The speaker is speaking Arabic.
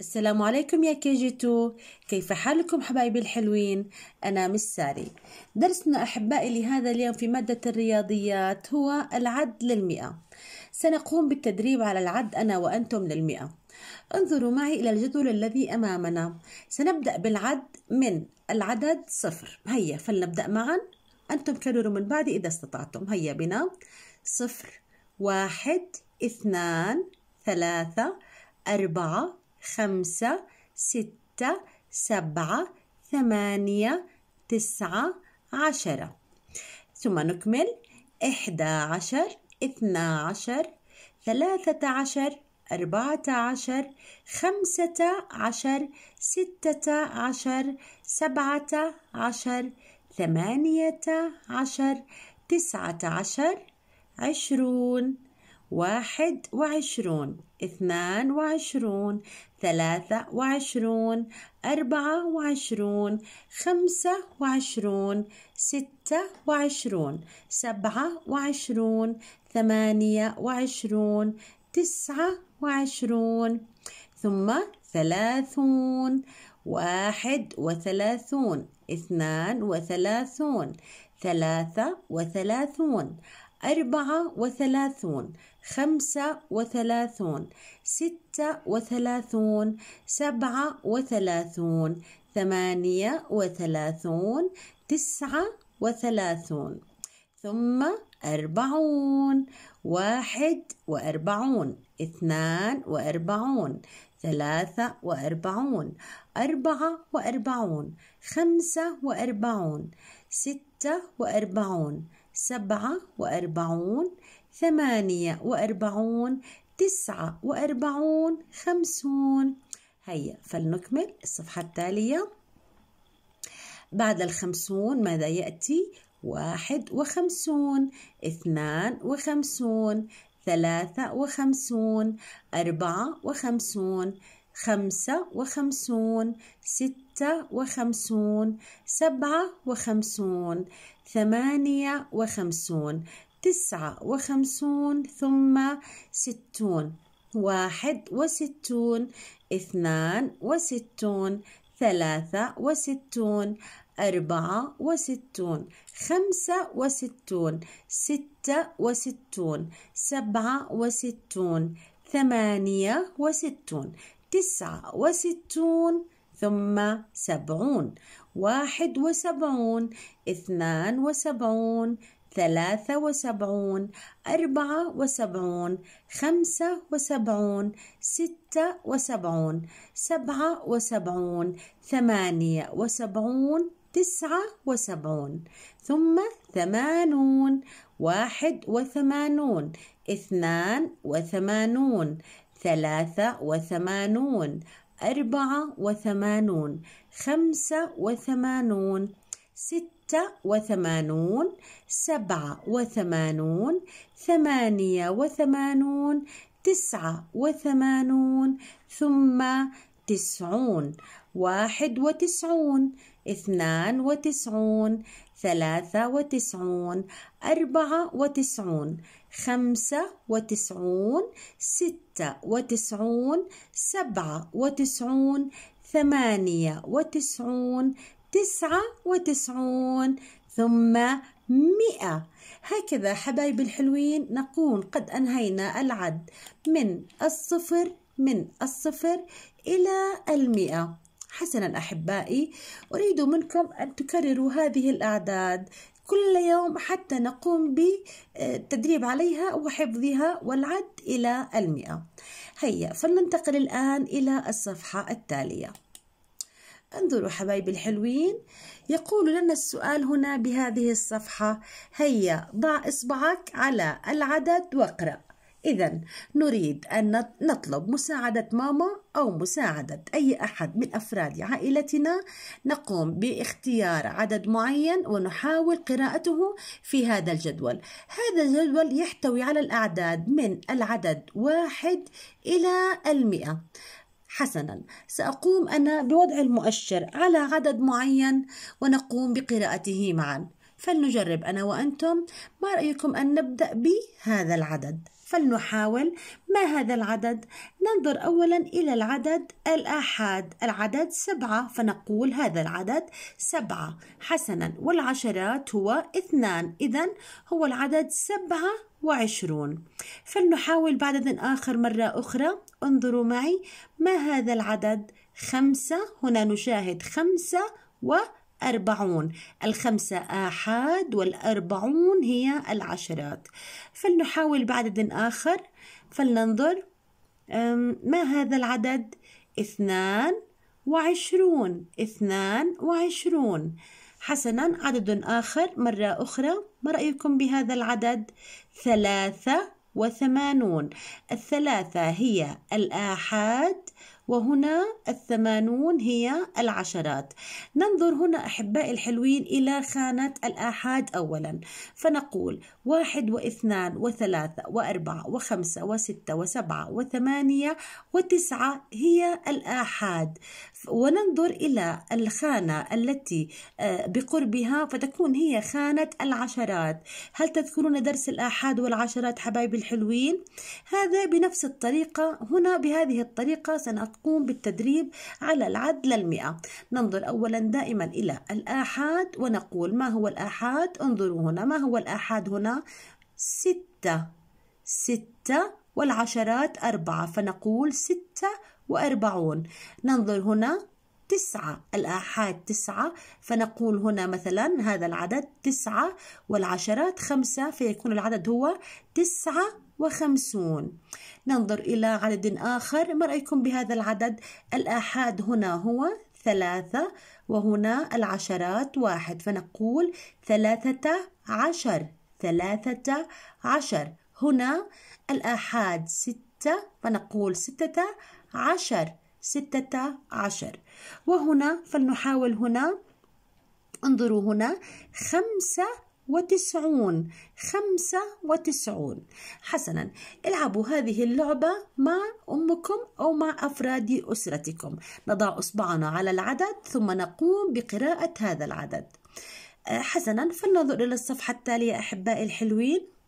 السلام عليكم يا كي جي تو كيف حالكم حبايبي الحلوين أنا مش ساري درسنا أحبائي لهذا اليوم في مادة الرياضيات هو العد للمئة سنقوم بالتدريب على العد أنا وأنتم للمئة انظروا معي إلى الجدول الذي أمامنا سنبدأ بالعد من العدد صفر هيا فلنبدأ معا أنتم كرروا من بعدي إذا استطعتم هيا بنا صفر واحد اثنان ثلاثة أربعة خمسة ستة سبعة ثمانية تسعة عشرة ثم نكمل إحدى عشر اثنا عشر ثلاثة عشر أربعة عشر خمسة عشر ستة عشر سبعة عشر ثمانية عشر تسعة عشر عشرون واحد وعشرون اثنان وعشرون ثلاثة وعشرون أربعة وعشرون خمسة وعشرون ستة وعشرون سبعة وعشرون ثمانية وعشرون تسعة وعشرون ثم ثلاثون واحد وثلاثون اثنان وثلاثون ثلاثة وثلاثون أربعة وثلاثون خمسة وثلاثون ستة وثلاثون سبعة وثلاثون ثمانية وثلاثون تسعة وثلاثون ثم أربعون واحد وأربعون اثنان وأربعون ثلاثة وأربعون أربعة وأربعون خمسة وأربعون ستة وأربعون سبعة وأربعون ثمانية وأربعون تسعة وأربعون خمسون هيا فلنكمل الصفحة التالية بعد الخمسون ماذا يأتي واحد وخمسون اثنان وخمسون ثلاثة وخمسون أربعة وخمسون خمسة وخمسون ستة وخمسون سبعة وخمسون ثمانية وخمسون تسعة وخمسون ثم ستون واحد وستون اثنان وستون ثلاثة وستون أربعة وستون خمسة وستون ستة وستون سبعة وستون ثمانية وستون تسعة وستون ثم سبعون واحد وسبعون اثنان وسبعون ثلاثة وسبعون أربعة وسبعون خمسة وسبعون ستة وسبعون سبعة وسبعون ثمانية وسبعون تسعة وسبعون ثم ثمانون واحد وثمانون اثنان وثمانون ثلاثة وثمانون أربعة وثمانون خمسة وثمانون ستة وثمانون سبعة وثمانون ثمانية وثمانون تسعة وثمانون ثم تسعون واحد وتسعون اثنان وتسعون ثلاثة وتسعون أربعة وتسعون خمسة وتسعون ستة وتسعون سبعة وتسعون ثمانية وتسعون تسعة وتسعون ثم مئة هكذا حبايب الحلوين نكون قد أنهينا العد من الصفر من الصفر إلى المئة حسنا أحبائي أريد منكم أن تكرروا هذه الأعداد كل يوم حتى نقوم بالتدريب عليها وحفظها والعد إلى المئة هيا فلننتقل الآن إلى الصفحة التالية انظروا حبايبي الحلوين يقول لنا السؤال هنا بهذه الصفحة هيا ضع إصبعك على العدد واقرأ إذا نريد أن نطلب مساعدة ماما أو مساعدة أي أحد من أفراد عائلتنا نقوم باختيار عدد معين ونحاول قراءته في هذا الجدول هذا الجدول يحتوي على الأعداد من العدد واحد إلى المئة حسنا سأقوم أنا بوضع المؤشر على عدد معين ونقوم بقراءته معا فلنجرب أنا وأنتم ما رأيكم أن نبدأ بهذا العدد فلنحاول ما هذا العدد ننظر اولا الى العدد الاحاد العدد سبعه فنقول هذا العدد سبعه حسنا والعشرات هو اثنان اذا هو العدد سبعه وعشرون فلنحاول بعدد آخر مرة أخرى انظروا معي ما هذا العدد خمسة هنا نشاهد خمسة وعشرون أربعون الخمسة آحاد والأربعون هي العشرات فلنحاول بعدد آخر فلننظر ما هذا العدد اثنان وعشرون اثنان وعشرون حسنا عدد آخر مرة أخرى ما رأيكم بهذا العدد ثلاثة وثمانون الثلاثة هي الآحاد وهنا الثمانون هي العشرات ننظر هنا أحباء الحلوين إلى خانة الآحاد أولا فنقول واحد واثنان وثلاثة وأربعة وخمسة وستة وسبعة وثمانية وتسعة هي الآحاد وننظر إلى الخانة التي آه، بقربها فتكون هي خانة العشرات هل تذكرون درس الآحاد والعشرات حبايبي الحلوين؟ هذا بنفس الطريقة هنا بهذه الطريقة سنقوم بالتدريب على العد للمئة ننظر أولا دائما إلى الآحاد ونقول ما هو الآحاد؟ انظروا هنا ما هو الآحاد هنا؟ ستة ستة والعشرات أربعة فنقول ستة وأربعون ننظر هنا تسعة الآحاد تسعة فنقول هنا مثلا هذا العدد تسعة والعشرات خمسة فيكون العدد هو تسعة وخمسون ننظر إلى عدد آخر ما رأيكم بهذا العدد الآحاد هنا هو ثلاثة وهنا العشرات واحد فنقول ثلاثة عشر ثلاثة عشر هنا الآحاد ستة ستة فنقول ستة عشر ستة عشر وهنا فلنحاول هنا انظروا هنا خمسة وتسعون خمسة وتسعون حسنا العبوا هذه اللعبة مع أمكم أو مع أفراد أسرتكم نضع إصبعنا على العدد ثم نقوم بقراءة هذا العدد أه، حسنا فلننظر إلى الصفحة التالية أحبائي الحلوين